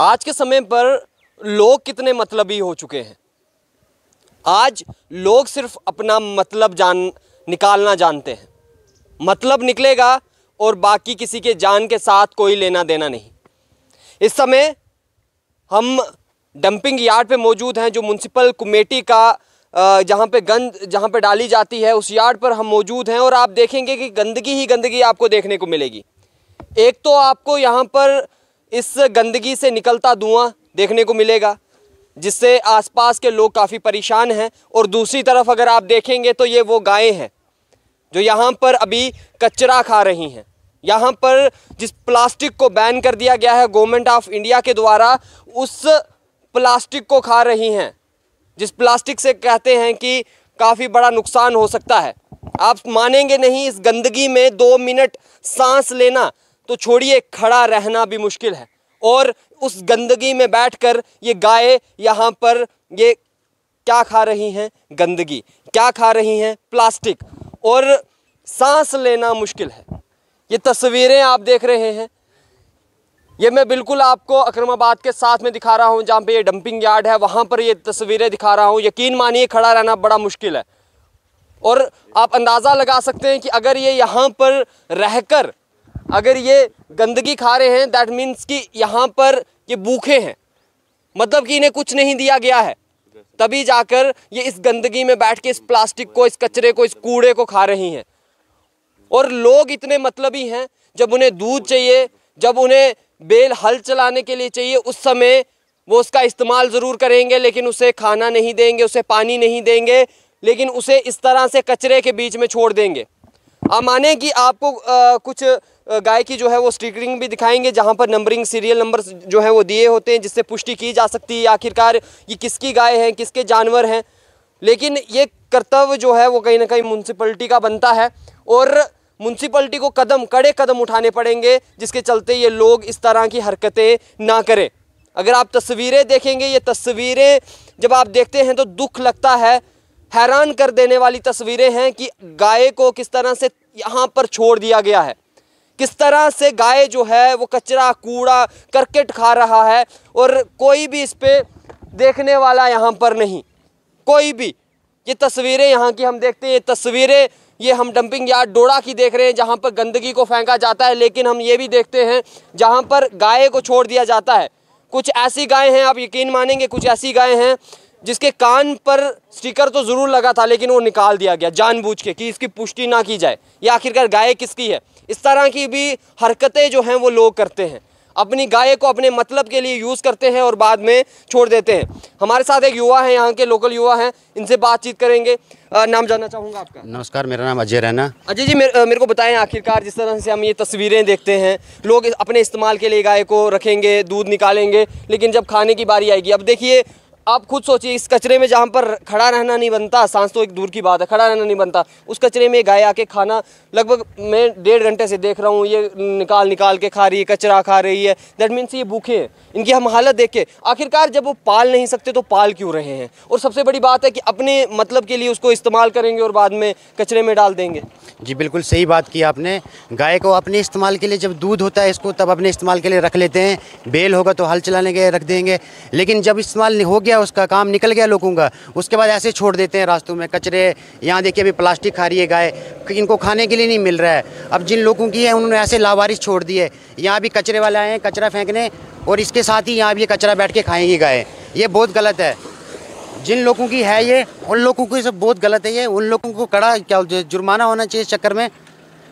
आज के समय पर लोग कितने मतलबी हो चुके हैं आज लोग सिर्फ अपना मतलब जान निकालना जानते हैं मतलब निकलेगा और बाकी किसी के जान के साथ कोई लेना देना नहीं इस समय हम डंपिंग यार्ड पे मौजूद हैं जो म्यूनसिपल कमेटी का जहाँ पे गंद जहाँ पे डाली जाती है उस यार्ड पर हम मौजूद हैं और आप देखेंगे कि गंदगी ही गंदगी आपको देखने को मिलेगी एक तो आपको यहाँ पर इस गंदगी से निकलता धुआं देखने को मिलेगा जिससे आसपास के लोग काफ़ी परेशान हैं और दूसरी तरफ अगर आप देखेंगे तो ये वो गायें हैं जो यहाँ पर अभी कचरा खा रही हैं यहाँ पर जिस प्लास्टिक को बैन कर दिया गया है गवर्नमेंट ऑफ इंडिया के द्वारा उस प्लास्टिक को खा रही हैं जिस प्लास्टिक से कहते हैं कि काफ़ी बड़ा नुकसान हो सकता है आप मानेंगे नहीं इस गंदगी में दो मिनट सांस लेना तो छोड़िए खड़ा रहना भी मुश्किल है और उस गंदगी में बैठकर ये गाय यहाँ पर ये क्या खा रही हैं गंदगी क्या खा रही हैं प्लास्टिक और सांस लेना मुश्किल है ये तस्वीरें आप देख रहे हैं ये मैं बिल्कुल आपको अक्रमाबाद के साथ में दिखा रहा हूँ जहाँ पे ये डंपिंग यार्ड है वहाँ पर ये तस्वीरें दिखा रहा हूँ यकीन मानिए खड़ा रहना बड़ा मुश्किल है और आप अंदाज़ा लगा सकते हैं कि अगर ये यहाँ पर रहकर अगर ये गंदगी खा रहे हैं दैट मीन्स कि यहाँ पर ये भूखे हैं मतलब कि इन्हें कुछ नहीं दिया गया है तभी जाकर ये इस गंदगी में बैठ के इस प्लास्टिक को इस कचरे को इस कूड़े को खा रही हैं और लोग इतने मतलबी हैं जब उन्हें दूध चाहिए जब उन्हें बेल हल चलाने के लिए चाहिए उस समय वो उसका इस्तेमाल ज़रूर करेंगे लेकिन उसे खाना नहीं देंगे उसे पानी नहीं देंगे लेकिन उसे इस तरह से कचरे के बीच में छोड़ देंगे आप माने कि आपको आ, कुछ गाय की जो है वो स्टिकरिंग भी दिखाएंगे जहाँ पर नंबरिंग सीरियल नंबर जो है वो दिए होते हैं जिससे पुष्टि की जा सकती है आखिरकार ये किसकी गाय है किसके जानवर हैं लेकिन ये कर्तव्य जो है वो कहीं ना कहीं म्यूनसिपलिटी का बनता है और म्यूनसिपलिटी को कदम कड़े कदम उठाने पड़ेंगे जिसके चलते ये लोग इस तरह की हरकतें ना करें अगर आप तस्वीरें देखेंगे ये तस्वीरें जब आप देखते हैं तो दुख लगता है हैरान कर देने वाली तस्वीरें हैं कि गाय को किस तरह से यहाँ पर छोड़ दिया गया है किस तरह से गाय जो है वो कचरा कूड़ा करकेट खा रहा है और कोई भी इस पर देखने वाला यहाँ पर नहीं कोई भी ये तस्वीरें यहाँ की हम देखते हैं ये तस्वीरें ये हम डंपिंग यार्ड डोड़ा की देख रहे हैं जहाँ पर गंदगी को फेंका जाता है लेकिन हम ये भी देखते हैं जहाँ पर गाय को छोड़ दिया जाता है कुछ ऐसी गायें हैं आप यकीन मानेंगे कुछ ऐसी गायें हैं जिसके कान पर स्टिकर तो ज़रूर लगा था लेकिन वो निकाल दिया गया जानबूझ के कि इसकी पुष्टि ना की जाए ये आखिरकार गाय किसकी है इस तरह की भी हरकतें जो हैं वो लोग करते हैं अपनी गाय को अपने मतलब के लिए यूज़ करते हैं और बाद में छोड़ देते हैं हमारे साथ एक युवा है यहाँ के लोकल युवा हैं इनसे बातचीत करेंगे नाम जानना चाहूँगा आपका नमस्कार मेरा नाम अजय रैना अजय जी मेरे, मेरे को बताएं आखिरकार जिस तरह से हम ये तस्वीरें देखते हैं लोग अपने इस्तेमाल के लिए गाय को रखेंगे दूध निकालेंगे लेकिन जब खाने की बारी आएगी अब देखिए आप खुद सोचिए इस कचरे में जहाँ पर खड़ा रहना नहीं बनता सांस तो एक दूर की बात है खड़ा रहना नहीं बनता उस कचरे में गाय आके खाना लगभग मैं डेढ़ घंटे से देख रहा हूँ ये निकाल निकाल के खा रही है कचरा खा रही है दैट मीन्स ये भूखे हैं इनकी हम हालत देख के आखिरकार जब वो पाल नहीं सकते तो पाल क्यों रहे हैं और सबसे बड़ी बात है कि अपने मतलब के लिए उसको इस्तेमाल करेंगे और बाद में कचरे में डाल देंगे जी बिल्कुल सही बात की आपने गाय को अपने इस्तेमाल के लिए जब दूध होता है इसको तब अपने इस्तेमाल के लिए रख लेते हैं बेल होगा तो हल चलाने के रख देंगे लेकिन जब इस्तेमाल हो गया गया उसका काम निकल गया लोगों का उसके बाद ऐसे छोड़ देते हैं रास्तों में कचरे यहाँ देखिए अभी प्लास्टिक खा रही है गाय इनको खाने के लिए नहीं मिल रहा है अब जिन लोगों की है उन्होंने ऐसे लावारिश छोड़ दिए यहाँ भी कचरे वाले आए हैं कचरा फेंकने और इसके साथ ही यहाँ भी कचरा बैठ के खाएंगे गाय ये बहुत गलत है जिन लोगों की है ये उन लोगों को ये सब बहुत गलत है ये उन लोगों को कड़ा क्या जुर्माना होना चाहिए इस चक्कर में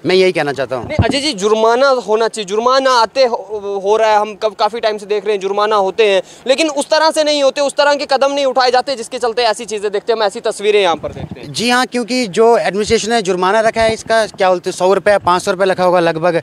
मैं यही कहना चाहता हूँ अजय जी जुर्माना होना चाहिए जुर्माना आते हो, हो रहा है हम कब काफ़ी टाइम से देख रहे हैं जुर्माना होते हैं लेकिन उस तरह से नहीं होते उस तरह के कदम नहीं उठाए जाते जिसके चलते ऐसी चीज़ें देखते हैं हम ऐसी तस्वीरें यहाँ पर देखते हैं जी हाँ क्योंकि जो एडमिनिस्ट्रेशन ने जुर्माना रखा है इसका क्या बोलते हैं सौ रुपये पाँच सौ रुपये रखा होगा लगभग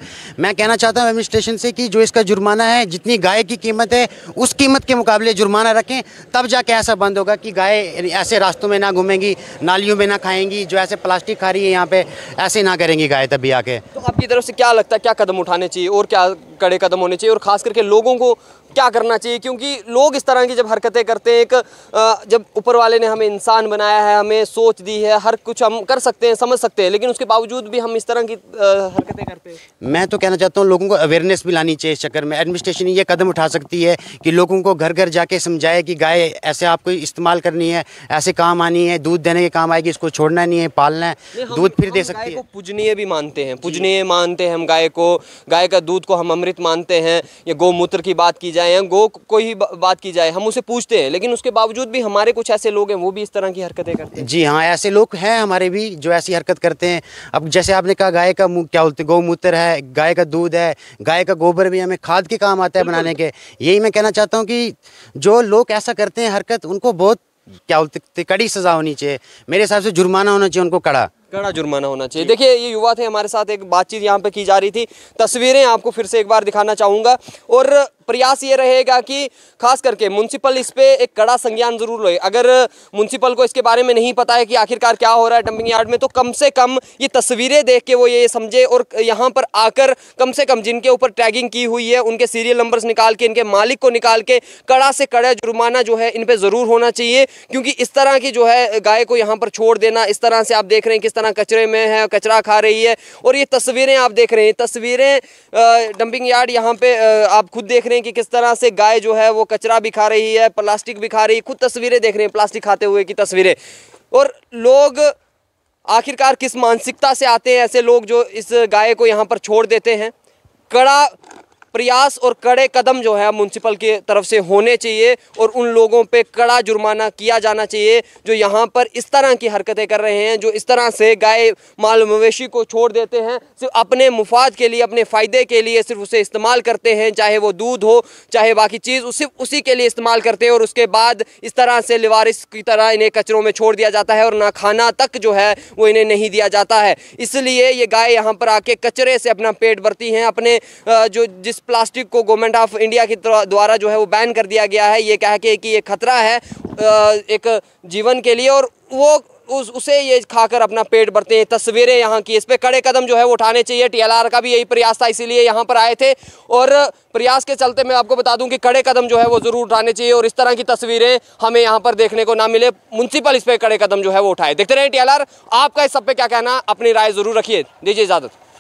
मैं कहना चाहता हूँ एडमिनिस्ट्रेशन से कि जो इसका जुर्माना है जितनी गाय की कीमत है उस कीमत के मुकाबले जुर्माना रखें तब जाके ऐसा बंद होगा कि गाय ऐसे रास्तों में ना घूमेंगी नालियों में ना खाएंगी जो ऐसे प्लास्टिक खा रही है यहाँ पे ऐसे ना करेंगी गाय तभी आके तो आपकी तरफ से क्या लगता है क्या कदम उठाने चाहिए और क्या कड़े कदम होने चाहिए और ख़ास करके लोगों को क्या करना चाहिए क्योंकि लोग इस तरह की जब हरकतें करते हैं एक जब ऊपर वाले ने हमें इंसान बनाया है हमें सोच दी है हर कुछ हम कर सकते हैं समझ सकते हैं लेकिन उसके बावजूद भी हम इस तरह की हरकतें करते हैं मैं तो कहना चाहता हूँ लोगों को अवेयरनेस भी लानी चाहिए इस चक्कर में एडमिनिस्ट्रेशन ये कदम उठा सकती है कि लोगों को घर घर जाके समझाए कि गाय ऐसे आपको इस्तेमाल करनी है ऐसे काम आनी है दूध देने के काम आएगी इसको छोड़ना नहीं है पालना है दूध फिर दे सकती है पूजनीय भी मानते हैं पूजनीय मानते हैं हम गाय को गाय का दूध को हम अमृत मानते हैं या गौमूत्र की बात की जाए जाए या गो कोई ही बात की जाए हम उसे पूछते हैं लेकिन उसके बावजूद भी हमारे कुछ ऐसे लोग हैं वो भी इस तरह की हरकतें करते हैं जी हाँ ऐसे लोग हैं हमारे भी जो ऐसी हरकत करते हैं अब जैसे आपने कहा गाय का क्या बोलते गौमूत्र है गाय का दूध है गाय का गोबर भी हमें खाद के काम आता है बनाने के यही मैं कहना चाहता हूँ कि जो लोग ऐसा करते हैं हरकत उनको बहुत क्या बोलते कड़ी सज़ा होनी चाहिए मेरे हिसाब से जुर्माना होना चाहिए उनको कड़ा कड़ा जुर्माना होना चाहिए देखिए ये युवा थे हमारे साथ एक बातचीत यहाँ पे की जा रही थी तस्वीरें आपको फिर से एक बार दिखाना चाहूंगा और प्रयास ये रहेगा कि खास करके म्यूनसिपल इस पर एक कड़ा संज्ञान जरूर लो अगर म्यूनसिपल को इसके बारे में नहीं पता है कि आखिरकार क्या हो रहा है डंपिंग यार्ड में तो कम से कम ये तस्वीरें देख के वो ये समझे और यहाँ पर आकर कम से कम जिनके ऊपर टैगिंग की हुई है उनके सीरियल नंबर्स निकाल के इनके मालिक को निकाल के कड़ा से कड़ा जुर्माना जो है इन पर ज़रूर होना चाहिए क्योंकि इस तरह की जो है गाय को यहाँ पर छोड़ देना इस तरह से आप देख रहे हैं किस तरह कचरे में है कचरा खा रही है और ये तस्वीरें आप देख रहे हैं तस्वीरें डंपिंग यार्ड यहाँ पे आप खुद देख रहे रहे हैं कि किस तरह से गाय जो है वो कचरा भी खा रही है प्लास्टिक भी खा रही है खुद तस्वीरें देख रहे हैं प्लास्टिक खाते हुए की तस्वीरें और लोग आखिरकार किस मानसिकता से आते हैं ऐसे लोग जो इस गाय को यहाँ पर छोड़ देते हैं कड़ा प्रयास और कड़े कदम जो है म्यूनसिपल की तरफ से होने चाहिए और उन लोगों पे कड़ा जुर्माना किया जाना चाहिए जो यहाँ पर इस तरह की हरकतें कर रहे हैं जो इस तरह से गाय माल मवेशी को छोड़ देते हैं सिर्फ अपने मुफाद के लिए अपने फ़ायदे के लिए सिर्फ उसे इस्तेमाल करते हैं चाहे वो दूध हो चाहे बाकी चीज़ सिर्फ उसी के लिए इस्तेमाल करते हैं और उसके बाद इस तरह से लिवारिस की तरह इन्हें कचरों में छोड़ दिया जाता है और ना खाना तक जो है वो इन्हें नहीं दिया जाता है इसलिए ये गाय यहाँ पर आके कचरे से अपना पेट भरती हैं अपने जो जिस प्लास्टिक को गवर्नमेंट ऑफ इंडिया की द्वारा जो है वो बैन कर दिया गया है ये कह के कि ये खतरा है एक जीवन के लिए और वो उस उसे ये खाकर अपना पेट भरते हैं तस्वीरें यहाँ की इस पर कड़े कदम जो है वो उठाने चाहिए टीएलआर का भी यही प्रयास था इसीलिए यहाँ पर आए थे और प्रयास के चलते मैं आपको बता दूं कि कड़े कदम जो है वो ज़रूर उठाने चाहिए और इस तरह की तस्वीरें हमें यहाँ पर देखने को ना मिले म्यूनसिपल इस पर कड़े कदम जो है वो उठाए देखते रहे टी आपका इस सब पे क्या कहना अपनी राय ज़रूर रखिए दीजिए इजाज़त